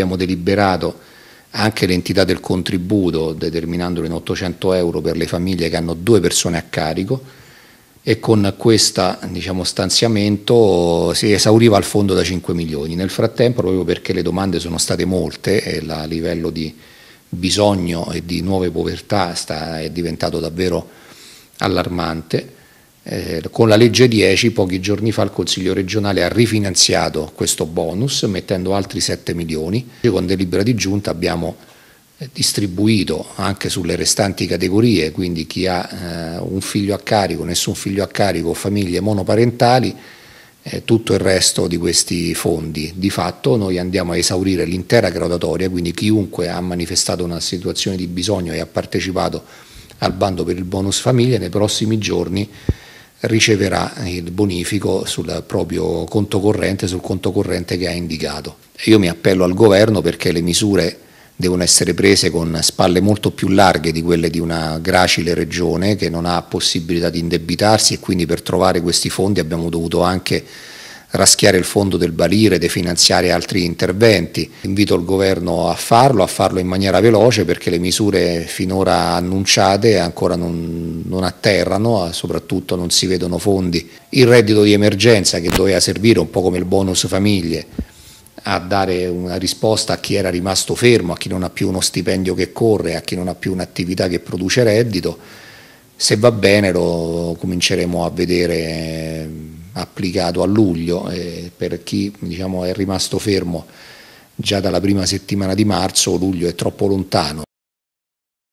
abbiamo deliberato anche l'entità del contributo, determinandolo in 800 euro per le famiglie che hanno due persone a carico e con questo diciamo, stanziamento si esauriva il fondo da 5 milioni. Nel frattempo, proprio perché le domande sono state molte e il livello di bisogno e di nuove povertà sta, è diventato davvero allarmante, eh, con la legge 10 pochi giorni fa il Consiglio regionale ha rifinanziato questo bonus mettendo altri 7 milioni. Con delibera di giunta abbiamo eh, distribuito anche sulle restanti categorie, quindi chi ha eh, un figlio a carico, nessun figlio a carico, famiglie monoparentali, eh, tutto il resto di questi fondi. Di fatto noi andiamo a esaurire l'intera graduatoria, quindi chiunque ha manifestato una situazione di bisogno e ha partecipato al bando per il bonus famiglia nei prossimi giorni riceverà il bonifico sul proprio conto corrente, sul conto corrente che ha indicato. Io mi appello al governo perché le misure devono essere prese con spalle molto più larghe di quelle di una gracile regione che non ha possibilità di indebitarsi e quindi per trovare questi fondi abbiamo dovuto anche raschiare il fondo del balire, e definanziare altri interventi. Invito il governo a farlo, a farlo in maniera veloce perché le misure finora annunciate ancora non, non atterrano, ah, soprattutto non si vedono fondi. Il reddito di emergenza che doveva servire un po' come il bonus famiglie a dare una risposta a chi era rimasto fermo, a chi non ha più uno stipendio che corre, a chi non ha più un'attività che produce reddito. Se va bene lo cominceremo a vedere applicato a luglio, eh, per chi diciamo, è rimasto fermo già dalla prima settimana di marzo, luglio è troppo lontano.